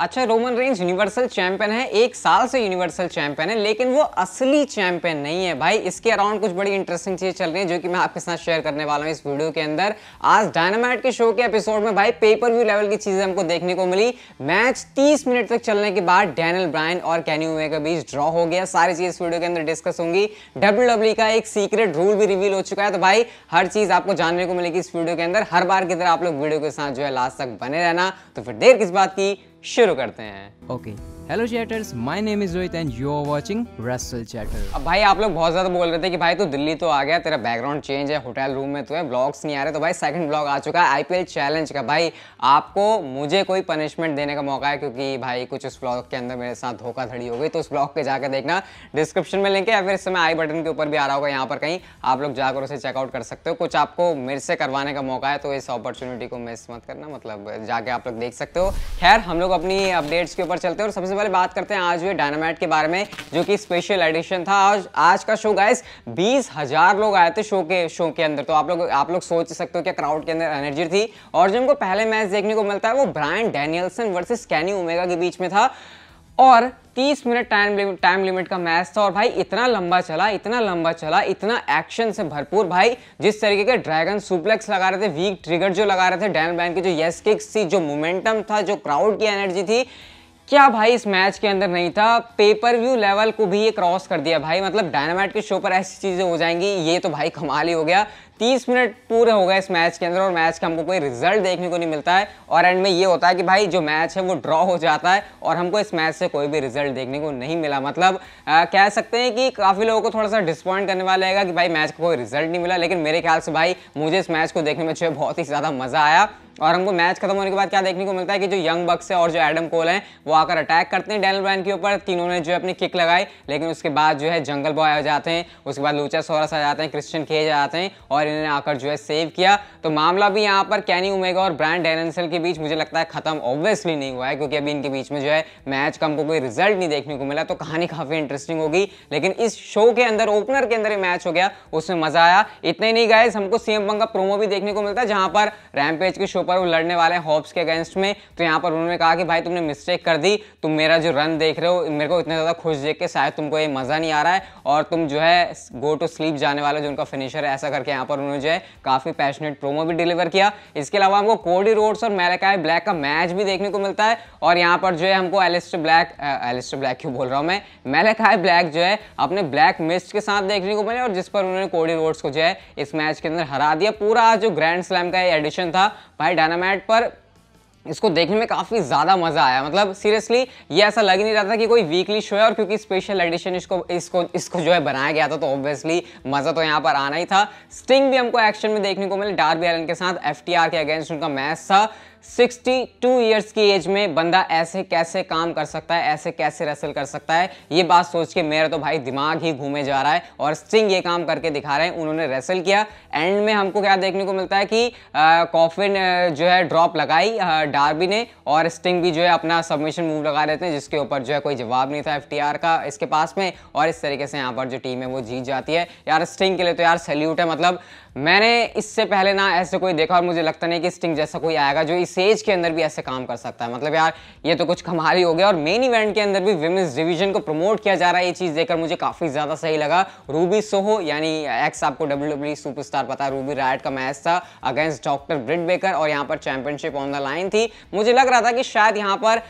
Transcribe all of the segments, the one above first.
अच्छा Roman Reigns universal champion है एक साल से यूनिवर्सल चैंपियन है लेकिन वो असली चैंपियन नहीं है भाई इसके अराउंड कुछ बड़ी इंटरेस्टिंग चीजें चल रही है जो कि मैं आपके साथ शेयर करने वाला हूँ इस वीडियो के अंदर आज डायनामाइट के शो के एपिसोड में भाई पेपर व्यू लेवल की चीजें हमको देखने को मिली मैच तीस मिनट तक चलने के बाद डैनल ब्राइन और कैन्यू वे के बीच ड्रॉ हो गया सारी चीज इस वीडियो के अंदर डिस्कस होंगी डब्ल्यू e का एक सीक्रेट रूल भी रिवील हो चुका है तो भाई हर चीज आपको जानने को मिलेगी इस वीडियो के अंदर हर बार की तरह आप लोग वीडियो के साथ जो है लास्ट तक बने रहना तो फिर देर किस बात की शुरू करते हैं okay okay. Hello chatters my name is Rohit and you are watching Russell chatter अब भाई आप लोग बहुत ज्यादा बोल रहे थे कि भाई तू दिल्ली तो आ गया तेरा बैकग्राउंड चेंज है होटल रूम में तो है ब्लॉग्स नहीं आ रहे तो भाई सेकंड ब्लॉग आ चुका है आईपीएल चैलेंज का भाई आपको मुझे कोई पनिशमेंट देने का मौका है क्योंकि भाई कुछ उस ब्लॉग के अंदर मेरे साथ धोखाधड़ी हो गई तो उस ब्लॉग पे जाकर देखना डिस्क्रिप्शन में लिंक है या फिर इस समय आई बटन के ऊपर भी आ रहा होगा यहाँ पर कहीं आप लोग जाकर उसे चेकआउट कर सकते हो कुछ आपको मेरे से करवाने का मौका है तो इस अपॉर्चुनिटी को मिस मत करना मतलब जाके आप लोग देख सकते हो खैर हम लोग अपनी अपडेट्स के ऊपर चलते हैं और सबसे पहले बात करते हैं आज हुए डायनामाइट के बारे में जो कि स्पेशल एडिशन था आज आज का शो गाइस बीस हजार लोग आए थे शो के शो के अंदर तो आप लोग आप लोग सोच सकते हो क्या क्राउड के अंदर एनर्जी थी और जिनको पहले मैच देखने को मिलता है वो Bryan Danielson versus Kenny Omega के बीच में था और 30 मिनट टाइम टाइम लिमिट का मैच था और भाई इतना लंबा चला इतना लंबा चला इतना एक्शन से भरपूर भाई जिस तरीके के ड्रैगन सुप्लेक्स लगा रहे थे वीक ट्रिगर जो लगा रहे थे डैन बैन की जो यस किक्स थी जो मोमेंटम था जो क्राउड की एनर्जी थी क्या भाई इस मैच के अंदर नहीं था पेपर व्यू लेवल को भी ये क्रॉस कर दिया भाई मतलब डायनामाइट के शो पर ऐसी चीज़ें हो जाएंगी ये तो भाई कमाल ही हो गया 30 मिनट पूरे हो गए इस मैच के अंदर और मैच का हमको कोई रिजल्ट देखने को नहीं मिलता है और एंड में ये होता है कि भाई जो मैच है वो ड्रॉ हो जाता है और हमको इस मैच से कोई भी रिजल्ट देखने को नहीं मिला मतलब आ, कह सकते हैं कि काफ़ी लोगों को थोड़ा सा डिसपॉइंट करने वाला रहेगा कि भाई मैच का कोई रिजल्ट नहीं मिला लेकिन मेरे ख्याल से भाई मुझे इस मैच को देखने में जो है बहुत ही ज़्यादा मज़ा आया और हमको मैच खत्म होने के बाद क्या देखने को मिलता है कि जो यंग बक्स है और जो एडम कोल है वो आकर अटैक करते हैं डैनल ब्रैन के ऊपर तीनों ने जो है अपनी किक लगाई लेकिन उसके बाद जो है जंगल बॉय आ जाते हैं उसके बाद लूचा सोरस आ जाते हैं क्रिश्चियन खेज आ जाते हैं और ने आकर जो है सेव किया तो मामला भी यहाँ पर कैनी उमेगा और ब्रांड डेनसल के बीच मुझे लगता है खत्म ऑब्वियसली नहीं हुआ है क्योंकि अभी इनके बीच में जो है मैच का हमको कोई रिजल्ट नहीं देखने को मिला तो कहानी काफी इंटरेस्टिंग होगी लेकिन इस शो के अंदर ओपनर के अंदर मैच हो गया उसमें मजा आया इतने नहीं गाइज हमको सीएम पंग का प्रोमो भी देखने को मिलता है जहां पर रैमपेज के शो पर वो लड़ने वाले हैं हॉब्स के अगेंस्ट में तो यहाँ पर उन्होंने कहा कि भाई तुमने मिस्टेक कर दी तुम मेरा जो रन देख रहे हो मेरे को इतना ज़्यादा खुश देख के शायद तुमको ये मज़ा नहीं आ रहा है और तुम जो है गो टू स्लीप जाने वाले जो उनका फिनिशर है ऐसा करके यहाँ पर उन्होंने जो है काफ़ी पैशनेट प्रोमो भी डिलीवर किया इसके अलावा हमको कोडी रोड्स और मैलेकाय ब्लैक का मैच भी देखने को मिलता है और यहाँ पर जो है हमको एलिस्ट ब्लैक एलिस्ट ब्लैक क्यों बोल रहा हूँ मैं मैलेकाय ब्लैक जो है अपने ब्लैक मिस्ट के साथ देखने को मिले और जिस पर उन्होंने कोडी रोड्स को जो है इस मैच के अंदर हरा दिया पूरा जो ग्रैंड स्लैम का एडिशन था भाई डायनामैट पर इसको देखने में काफ़ी ज़्यादा मज़ा आया मतलब सीरियसली ये ऐसा लग ही नहीं रहा था कि कोई वीकली शो है और क्योंकि स्पेशल एडिशन इसको इसको इसको जो है बनाया गया था तो ऑब्वियसली मज़ा तो यहाँ पर आना ही था स्टिंग भी हमको एक्शन में देखने को मिले डार्बी एलन के साथ एफ के अगेंस्ट उनका मैच था 62 इयर्स की एज में बंदा ऐसे कैसे काम कर सकता है ऐसे कैसे रेसल कर सकता है ये बात सोच के मेरा तो भाई दिमाग ही घूमे जा रहा है और स्टिंग ये काम करके दिखा रहे हैं उन्होंने रेसल किया एंड में हमको क्या देखने को मिलता है कि कॉफिन जो है ड्रॉप लगाई डार्बी ने और स्टिंग भी जो है अपना सबमिशन मूव लगा देते हैं जिसके ऊपर जो है कोई जवाब नहीं था एफ का इसके पास में और इस तरीके से यहाँ पर जो टीम है वो जीत जाती है यार स्टिंग के लिए तो यार सैल्यूट है मतलब मैंने इससे पहले ना ऐसे कोई देखा और मुझे लगता नहीं कि स्टिंग जैसा कोई आएगा जो इस इस एज के अंदर भी ऐसे काम कर सकता है मतलब यार ये तो कुछ कमाल ही हो गया और मेन इवेंट के अंदर भी विमेंस डिवीजन को प्रमोट किया जा रहा है ये चीज़ देखकर मुझे काफ़ी ज़्यादा सही लगा रूबी सोहो यानी एक्स आपको डब्ल्यू डब्ल्यू सुपरस्टार पता है रूबी रायट का मैच था अगेंस्ट डॉक्टर ब्रिड बेकर और यहाँ पर चैंपियनशिप ऑन द लाइन थी मुझे लग रहा था कि शायद यहाँ पर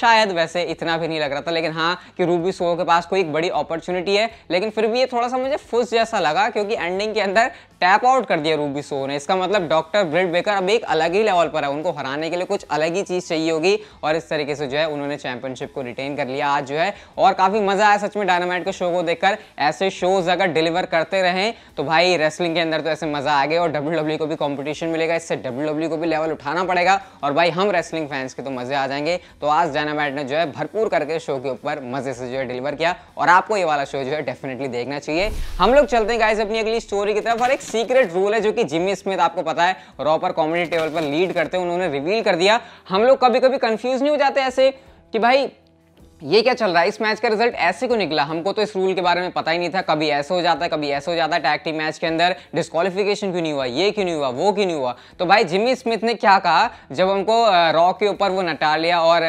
शायद वैसे इतना भी नहीं लग रहा था लेकिन हाँ कि रूबी सोहो के पास कोई एक बड़ी अपॉर्चुनिटी है लेकिन फिर भी ये थोड़ा सा मुझे फुस जैसा लगा क्योंकि एंडिंग के अंदर टैप आउट कर दिया रूबी सो ने इसका मतलब डॉक्टर ब्रिड बेकर अब एक अलग ही लेवल पर है उनको हराने के लिए कुछ अलग ही चीज़ चाहिए होगी और इस तरीके से जो है उन्होंने चैंपियनशिप को रिटेन कर लिया आज जो है और काफ़ी मज़ा आया सच में डायनामाइट के शो को देखकर ऐसे शोज अगर डिलीवर करते रहे तो भाई रेसलिंग के अंदर तो ऐसे मज़ा आ गया और डब्ल्यू e को भी कॉम्पिटिशन मिलेगा इससे डब्ल्यू e को भी लेवल उठाना पड़ेगा और भाई हम रेसलिंग फैंस के तो मज़े आ जाएंगे तो आज डायनामाइट ने जो है भरपूर करके शो के ऊपर मज़े से जो है डिलीवर किया और आपको ये वाला शो जो है डेफिनेटली देखना चाहिए हम लोग चलते हैं गाइस अपनी अगली स्टोरी की तरफ और एक सीक्रेट रूल है जो कि जिमी स्मिथ आपको पता है रॉपर कॉमेडी टेबल पर लीड करते हैं उन्होंने रिवील कर दिया हम लोग कभी कभी कंफ्यूज नहीं हो जाते ऐसे कि भाई ये क्या चल रहा है इस मैच का रिजल्ट ऐसे को निकला हमको तो इस रूल के बारे में पता ही नहीं था कभी ऐसा हो जाता है कभी ऐसा हो जाता है टैग टीम मैच के अंदर डिस्कालिफिकेशन क्यों नहीं हुआ ये क्यों नहीं हुआ वो क्यों नहीं हुआ तो भाई जिमी स्मिथ ने क्या कहा जब हमको रॉ के ऊपर वो नटालिया और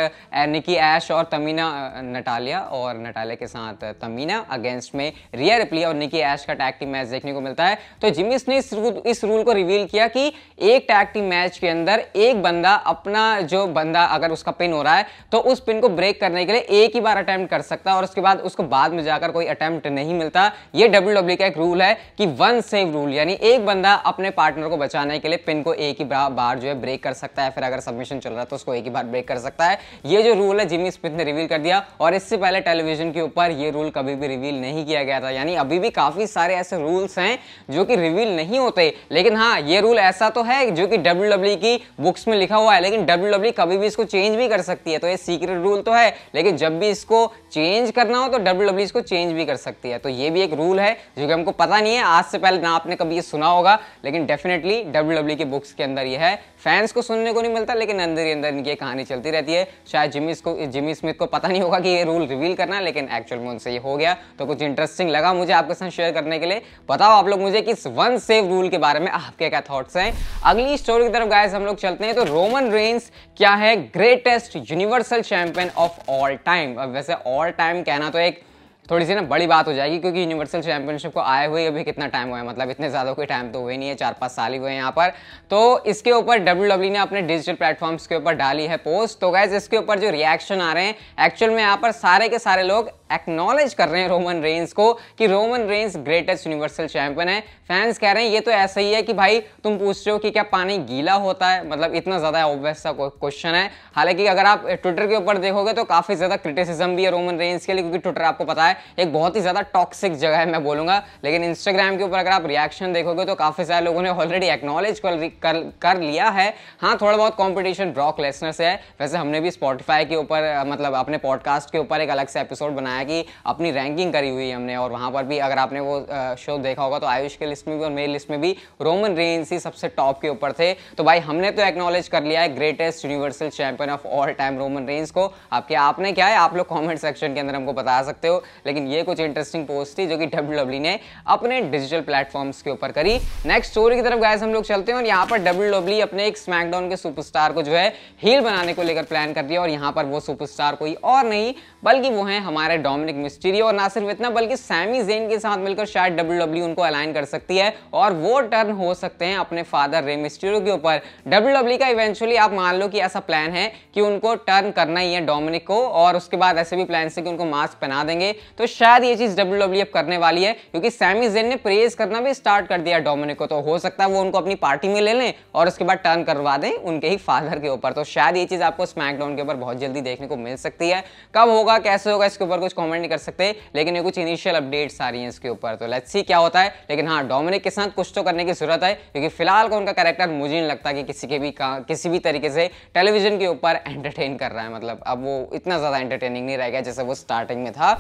निकी ऐश और तमीना नटालिया और नटालिया के साथ तमीना अगेंस्ट में रिया रिप्ली और निकी ऐश का टैग टीम मैच देखने को मिलता है तो जिमिस ने इस रूल, इस रूल को रिवील किया कि एक टैग टीम मैच के अंदर एक बंदा अपना जो बंदा अगर उसका पिन हो रहा है तो उस पिन को ब्रेक करने के लिए एक ही बार अटैम्प्ट कर सकता है और उसके बाद उसको बाद में जाकर कोई अटैम्प्ट नहीं मिलता ये डब्ल्यू का एक रूल है कि वन सेव रूल यानी एक बंदा अपने पार्टनर को बचाने के लिए पिन को एक ही बार जो है ब्रेक कर सकता है फिर अगर सबमिशन चल रहा है तो उसको एक ही बार ब्रेक कर सकता है ये जो रूल है जिमी स्मिथ ने रिवील कर दिया और इससे पहले टेलीविजन के ऊपर ये रूल कभी भी रिवील नहीं किया गया था यानी अभी भी काफ़ी सारे ऐसे रूल्स हैं जो कि रिवील नहीं होते लेकिन हाँ ये रूल ऐसा तो है जो कि डब्ल्यू की बुक्स में लिखा हुआ है लेकिन डब्ल्यू कभी भी इसको चेंज भी कर सकती है तो ये सीक्रेट रूल तो है लेकिन जब जब भी इसको चेंज करना हो तो डब्ल्यू डब्ल्यू e इसको चेंज भी कर सकती है तो ये भी एक रूल है जो कि हमको पता नहीं है आज से पहले ना आपने कभी ये सुना होगा लेकिन डेफिनेटली डब्ल्यू डब्ल्यू की बुक्स के अंदर ये है फैंस को सुनने को नहीं मिलता लेकिन अंदर ही अंदर इनकी कहानी चलती रहती है शायद जिमी इसको जिमी स्मिथ को पता नहीं होगा कि ये रूल रिवील करना लेकिन एक्चुअल में उनसे ये हो गया तो कुछ इंटरेस्टिंग लगा मुझे आपके साथ शेयर करने के लिए बताओ आप लोग मुझे कि इस वन सेव रूल के बारे में आपके क्या थॉट्स हैं अगली स्टोरी की तरफ गायस हम लोग चलते हैं तो रोमन रेंस क्या है greatest universal champion of all time time वैसे ऑल टाइम कहना तो एक थोड़ी सी ना बड़ी बात हो जाएगी क्योंकि यूनिवर्सल चैंपियनशिप को आए हुए अभी कितना टाइम हुआ है मतलब इतने ज़्यादा कोई टाइम तो हुए नहीं है चार पाँच साल ही हुए हैं यहाँ पर तो इसके ऊपर डब्ल्यू e ने अपने डिजिटल प्लेटफॉर्म्स के ऊपर डाली है पोस्ट तो गैस इसके ऊपर जो रिएक्शन आ रहे हैं एक्चुअल में यहाँ पर सारे के सारे लोग एक्नॉलेज कर रहे हैं रोमन रेंस को कि Roman Reigns greatest universal champion है फैंस कह रहे हैं ये तो ऐसा ही है कि भाई तुम पूछ रहे हो कि क्या पानी गीला होता है मतलब इतना ज़्यादा ऑब्वियस सा क्वेश्चन है हालांकि अगर आप ट्विटर के ऊपर देखोगे तो काफ़ी ज़्यादा क्रिटिसिज्म भी है रोमन रेंस के लिए क्योंकि ट्विटर आपको पता है एक बहुत ही ज़्यादा टॉक्सिक जगह है मैं बोलूंगा लेकिन इंस्टाग्राम के ऊपर अगर आप रिएक्शन देखोगे तो काफ़ी सारे लोगों ने ऑलरेडी एक्नॉलेज कर, कर, कर लिया है हाँ थोड़ा बहुत कॉम्पिटिशन ब्रॉक लेसनर से है वैसे हमने भी स्पॉटिफाई के ऊपर मतलब अपने पॉडकास्ट के ऊपर एक अलग से एपिसोड बनाया यहाँ की अपनी रैंकिंग करी हुई हमने और वहाँ पर भी अगर आपने वो शो देखा होगा तो आयुष के लिस्ट में भी और मेरी लिस्ट में भी रोमन रेंज ही सबसे टॉप के ऊपर थे तो भाई हमने तो एक्नॉलेज कर लिया है greatest universal champion of all time Roman Reigns को आपके आपने क्या है आप लोग कॉमेंट सेक्शन के अंदर हमको बता सकते हो लेकिन ये कुछ इंटरेस्टिंग पोस्ट थी जो कि डब्ल्यू e ने अपने डिजिटल प्लेटफॉर्म्स के ऊपर करी नेक्स्ट स्टोरी की तरफ गाय हम लोग चलते हैं और यहाँ पर डब्ल्यू e अपने एक स्मैकडाउन के सुपरस्टार को जो है हील बनाने को लेकर प्लान कर दिया और यहाँ पर वो सुपरस्टार कोई और नहीं बल्कि वो है हमारे डॉ डोमिनिक मिस्टीरियो और ना सिर्फ इतना बल्कि सैमी जेन के साथ मिलकर शायद डब्ल्यू e उनको अलाइन कर सकती है और वो टर्न हो सकते हैं अपने फादर रे मिस्टीरियो के ऊपर डब्ल्यू e का इवेंचुअली आप मान लो कि ऐसा प्लान है कि उनको टर्न करना ही है डोमिनिक को और उसके बाद ऐसे भी प्लान से कि उनको मास्क पहना देंगे तो शायद ये चीज़ डब्ल्यू e अब करने वाली है क्योंकि सैमी जेन ने प्रेज करना भी स्टार्ट कर दिया डोमिनिक को तो हो सकता है वो उनको अपनी पार्टी में ले लें और उसके बाद टर्न करवा दें उनके ही फादर के ऊपर तो शायद ये चीज़ आपको स्मैकडाउन के ऊपर बहुत जल्दी देखने को मिल सकती है कब होगा कैसे होगा इसके ऊपर कुछ कॉमेंट नहीं कर सकते लेकिन ये कुछ इनिशियल अपडेट्स आ रही हैं इसके ऊपर तो लेट्स सी क्या होता है लेकिन हाँ डोमिनिक के साथ कुछ तो करने की जरूरत है क्योंकि फिलहाल का उनका कैरेक्टर मुझे नहीं लगता कि किसी के भी किसी भी तरीके से टेलीविजन के ऊपर एंटरटेन कर रहा है मतलब अब वो इतना ज्यादा एंटरटेनिंग नहीं रहेगा जैसे वो स्टार्टिंग में था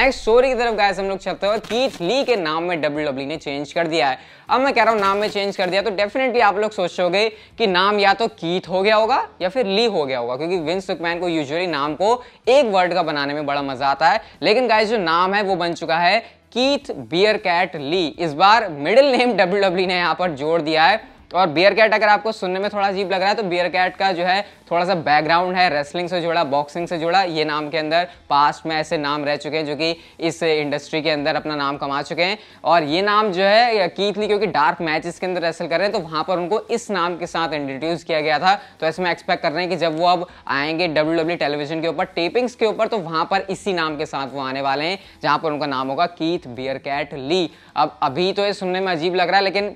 नेक्स्ट स्टोरी की तरफ गाय हम लोग चलते हुए कीथ ली के नाम में डब्ल्यू डब्ल्यू e ने चेंज कर दिया है अब मैं कह रहा हूँ नाम में चेंज कर दिया तो डेफिनेटली आप लोग सोचोगे कि नाम या तो कीथ हो गया होगा या फिर ली हो गया होगा क्योंकि विंस सुकमैन को यूजुअली नाम को एक वर्ड का बनाने में बड़ा मजा आता है है लेकिन गाइज जो नाम है वो बन चुका है कीथ बियर कैट ली इस बार मिडिल नेम डब्ल्यू ने यहाँ पर जोड़ दिया है और बियर कैट अगर आपको सुनने में थोड़ा अजीब लग रहा है तो बियर कैट का जो है थोड़ा सा बैकग्राउंड है रेसलिंग से जुड़ा बॉक्सिंग से जुड़ा ये नाम के अंदर पास्ट में ऐसे नाम रह चुके हैं जो कि इस इंडस्ट्री के अंदर अपना नाम कमा चुके हैं और ये नाम जो है कीथली क्योंकि डार्क मैचेस के अंदर रेसल कर रहे हैं तो वहाँ पर उनको इस नाम के साथ इंट्रोड्यूस किया गया था तो ऐसे में एक्सपेक्ट कर रहे हैं कि जब वो अब आएंगे डब्ल्यू टेलीविजन e के ऊपर टेपिंग्स के ऊपर तो वहाँ पर इसी नाम के साथ वो आने वाले हैं जहाँ पर उनका नाम होगा कीथ बियर कैट ली अब अभी तो ये सुनने में अजीब लग रहा है लेकिन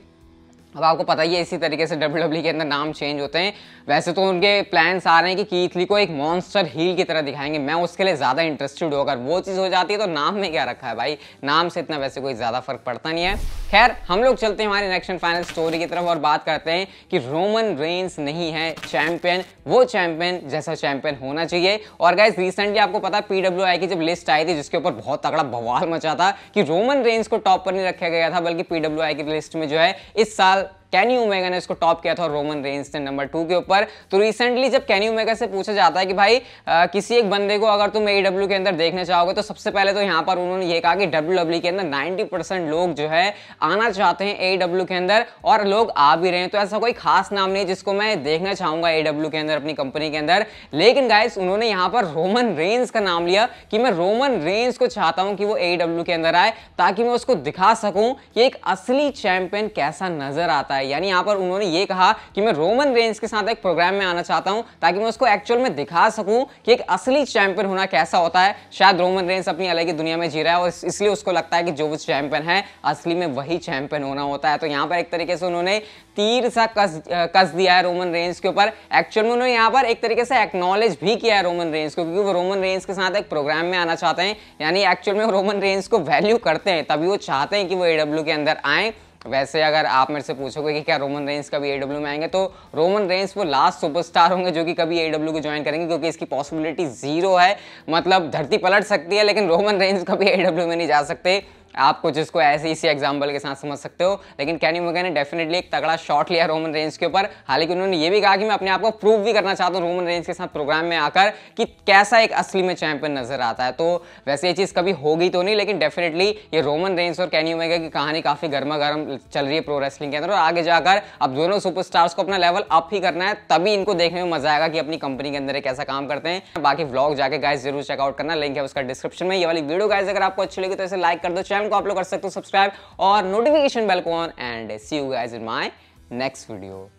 अब आपको पता ही है इसी तरीके से डब्ल्यू डब्ल्यू e के अंदर नाम चेंज होते हैं वैसे तो उनके प्लान्स आ रहे हैं कि कीथली को एक मॉन्स्टर हील की तरह दिखाएंगे मैं उसके लिए ज़्यादा इंटरेस्टेड हूँ अगर वो चीज़ हो जाती है तो नाम में क्या रखा है भाई नाम से इतना वैसे कोई ज़्यादा फर्क पड़ता नहीं है खैर हम लोग चलते हैं हमारे नेक्स्ट फाइनल स्टोरी की तरफ और बात करते हैं कि रोमन रेंस नहीं है चैंपियन वो चैंपियन जैसा चैंपियन होना चाहिए और गाइज रिसेंटली आपको पता पीडब्ल्यू आई की जब लिस्ट आई थी जिसके ऊपर बहुत तगड़ा बवाल मचा था कि रोमन रेंस को टॉप पर नहीं रखा गया था बल्कि पीडब्ल्यू आई की लिस्ट में जो है इस साल कैनी ओमेगा ने इसको टॉप किया था रोमन रेंज ने नंबर टू के ऊपर तो रिसेंटली जब कैनी ओमेगा से पूछा जाता है कि भाई आ, किसी एक बंदे को अगर तुम ए e के अंदर देखने चाहोगे तो सबसे पहले तो यहाँ पर उन्होंने ये कहा कि डब्ल्यू e के अंदर नाइन्टी लोग जो है आना चाहते हैं ए e के अंदर और लोग आ भी रहे हैं तो ऐसा कोई खास नाम नहीं जिसको मैं देखना चाहूंगा ए के अंदर अपनी कंपनी के अंदर लेकिन गाइस उन्होंने यहाँ पर रोमन रेंज का नाम लिया कि मैं रोमन रेंज को चाहता हूँ कि वो ए के अंदर आए ताकि मैं उसको दिखा सकूँ कि एक असली चैंपियन कैसा नजर आता है यानी यहाँ पर उन्होंने ये कहा कि मैं रोमन रेंज के साथ एक प्रोग्राम में आना चाहता हूँ ताकि मैं उसको एक्चुअल में दिखा सकूँ कि एक असली चैंपियन होना कैसा होता है शायद रोमन रेंज अपनी अलग ही दुनिया में जी रहा है और इसलिए उसको लगता है कि जो वो चैंपियन है असली में वही चैंपियन होना होता है तो यहाँ पर एक तरीके से उन्होंने तीर सा कस कस दिया है रोमन रेंज के ऊपर एक्चुअल में उन्होंने यहाँ पर एक तरीके से एक्नॉलेज भी किया है रोमन रेंज को क्योंकि वो रोमन रेंज के साथ एक प्रोग्राम में आना चाहते हैं यानी एक्चुअल में रोमन रेंज को वैल्यू करते हैं तभी वो चाहते हैं कि वो ए के अंदर आएँ वैसे अगर आप मेरे से पूछोगे कि क्या रोमन रेंस कभी ए में आएंगे तो रोमन रेंस वो लास्ट सुपरस्टार होंगे जो कि कभी ए को ज्वाइन करेंगे क्योंकि इसकी पॉसिबिलिटी जीरो है मतलब धरती पलट सकती है लेकिन रोमन रेंस कभी ए में नहीं जा सकते आप कुछ इसको ऐसे इसी एग्जाम्पल के साथ समझ सकते हो लेकिन कैनी मगन ने डेफिनेटली एक तगड़ा शॉट लिया रोमन रेंज के ऊपर हालांकि उन्होंने ये भी कहा कि मैं अपने आप को प्रूव भी करना चाहता हूँ रोमन रेंज के साथ प्रोग्राम में आकर कि कैसा एक असली में चैंपियन नजर आता है तो वैसे ये चीज़ कभी होगी तो नहीं लेकिन डेफिनेटली ये रोमन रेंज और कैनी ओमेगा की कहानी काफ़ी गर्मा गर्म चल रही है प्रो रेसलिंग के अंदर और आगे जाकर अब दोनों सुपरस्टार्स को अपना लेवल अप ही करना है तभी इनको देखने में मजा आएगा कि अपनी कंपनी के अंदर कैसा काम करते हैं बाकी ब्लॉग जाकर गाइस जरूर चेकआउट करना लिंक है उसका डिस्क्रिप्शन में ये वाली वीडियो गाइज अगर आपको अच्छी लगी तो इसे लाइक कर दो चैनल चैनल को आप लोग कर सकते हो सब्सक्राइब और नोटिफिकेशन बेल को on and see you guys in my next video